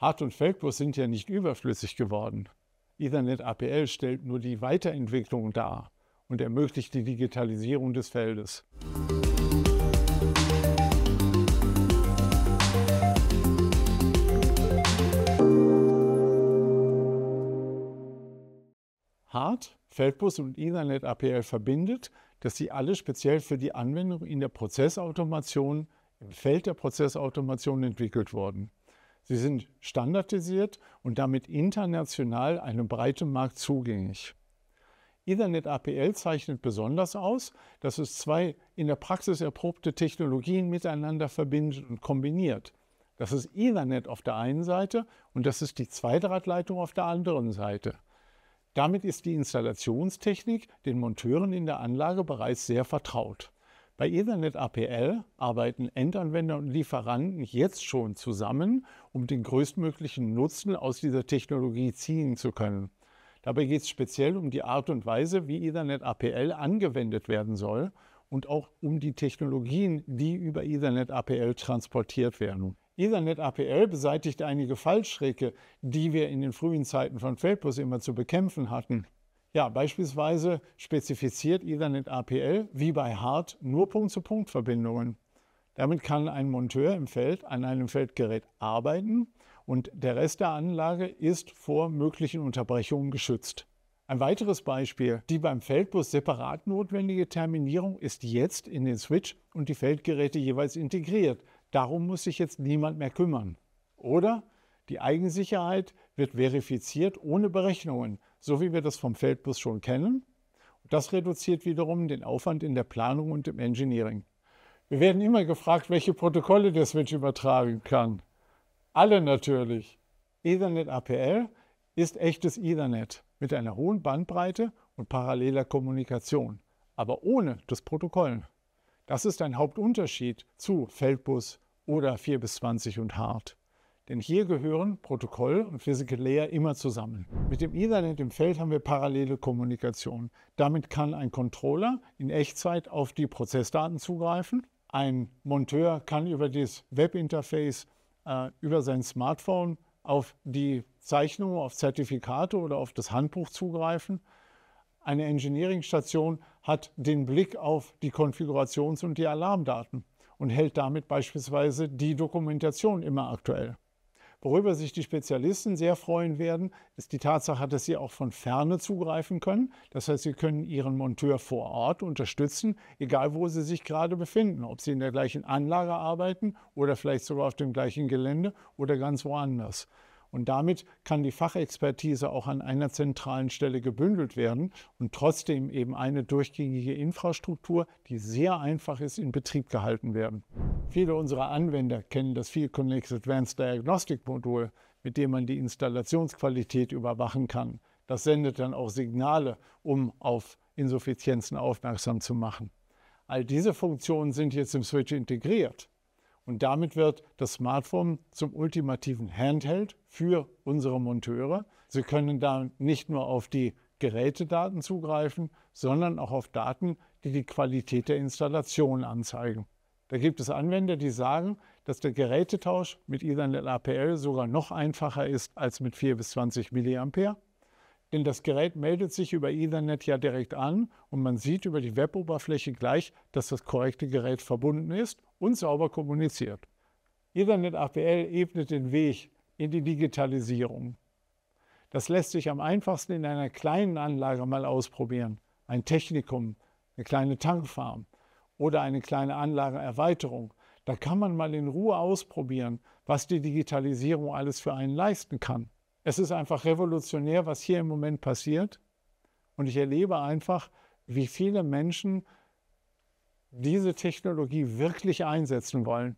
Hart- und Feldbus sind ja nicht überflüssig geworden. Ethernet APL stellt nur die Weiterentwicklung dar und ermöglicht die Digitalisierung des Feldes. Hart, Feldbus und Ethernet APL verbindet, dass sie alle speziell für die Anwendung in der Prozessautomation, im Feld der Prozessautomation entwickelt wurden. Sie sind standardisiert und damit international einem breiten Markt zugänglich. Ethernet APL zeichnet besonders aus, dass es zwei in der Praxis erprobte Technologien miteinander verbindet und kombiniert. Das ist Ethernet auf der einen Seite und das ist die Zweidrahtleitung auf der anderen Seite. Damit ist die Installationstechnik den Monteuren in der Anlage bereits sehr vertraut. Bei Ethernet APL arbeiten Endanwender und Lieferanten jetzt schon zusammen, um den größtmöglichen Nutzen aus dieser Technologie ziehen zu können. Dabei geht es speziell um die Art und Weise, wie Ethernet APL angewendet werden soll und auch um die Technologien, die über Ethernet APL transportiert werden. Ethernet APL beseitigt einige Fallstricke, die wir in den frühen Zeiten von Feldbus immer zu bekämpfen hatten. Ja, beispielsweise spezifiziert Ethernet APL wie bei Hart nur Punkt-zu-Punkt-Verbindungen. Damit kann ein Monteur im Feld an einem Feldgerät arbeiten und der Rest der Anlage ist vor möglichen Unterbrechungen geschützt. Ein weiteres Beispiel, die beim Feldbus separat notwendige Terminierung ist jetzt in den Switch und die Feldgeräte jeweils integriert. Darum muss sich jetzt niemand mehr kümmern. Oder die Eigensicherheit wird verifiziert ohne Berechnungen so wie wir das vom Feldbus schon kennen. Das reduziert wiederum den Aufwand in der Planung und im Engineering. Wir werden immer gefragt, welche Protokolle der Switch übertragen kann. Alle natürlich. Ethernet APL ist echtes Ethernet mit einer hohen Bandbreite und paralleler Kommunikation, aber ohne das Protokoll. Das ist ein Hauptunterschied zu Feldbus oder 4 bis 20 und Hart. Denn hier gehören Protokoll und Physical Layer immer zusammen. Mit dem Ethernet im Feld haben wir parallele Kommunikation. Damit kann ein Controller in Echtzeit auf die Prozessdaten zugreifen. Ein Monteur kann über das Webinterface, äh, über sein Smartphone auf die Zeichnungen, auf Zertifikate oder auf das Handbuch zugreifen. Eine Engineeringstation hat den Blick auf die Konfigurations- und die Alarmdaten und hält damit beispielsweise die Dokumentation immer aktuell. Worüber sich die Spezialisten sehr freuen werden, ist die Tatsache, dass sie auch von ferne zugreifen können. Das heißt, sie können ihren Monteur vor Ort unterstützen, egal wo sie sich gerade befinden, ob sie in der gleichen Anlage arbeiten oder vielleicht sogar auf dem gleichen Gelände oder ganz woanders. Und damit kann die Fachexpertise auch an einer zentralen Stelle gebündelt werden und trotzdem eben eine durchgängige Infrastruktur, die sehr einfach ist, in Betrieb gehalten werden. Viele unserer Anwender kennen das Field Connect Advanced Diagnostic Modul, mit dem man die Installationsqualität überwachen kann. Das sendet dann auch Signale, um auf Insuffizienzen aufmerksam zu machen. All diese Funktionen sind jetzt im Switch integriert. Und damit wird das Smartphone zum ultimativen Handheld für unsere Monteure. Sie können dann nicht nur auf die Gerätedaten zugreifen, sondern auch auf Daten, die die Qualität der Installation anzeigen. Da gibt es Anwender, die sagen, dass der Gerätetausch mit Ethernet APL sogar noch einfacher ist als mit 4 bis 20 mA. Denn das Gerät meldet sich über Ethernet ja direkt an und man sieht über die Weboberfläche gleich, dass das korrekte Gerät verbunden ist und sauber kommuniziert. Ethernet APL ebnet den Weg in die Digitalisierung. Das lässt sich am einfachsten in einer kleinen Anlage mal ausprobieren. Ein Technikum, eine kleine Tankfarm oder eine kleine Anlageerweiterung. Da kann man mal in Ruhe ausprobieren, was die Digitalisierung alles für einen leisten kann. Es ist einfach revolutionär, was hier im Moment passiert. Und ich erlebe einfach, wie viele Menschen diese Technologie wirklich einsetzen wollen.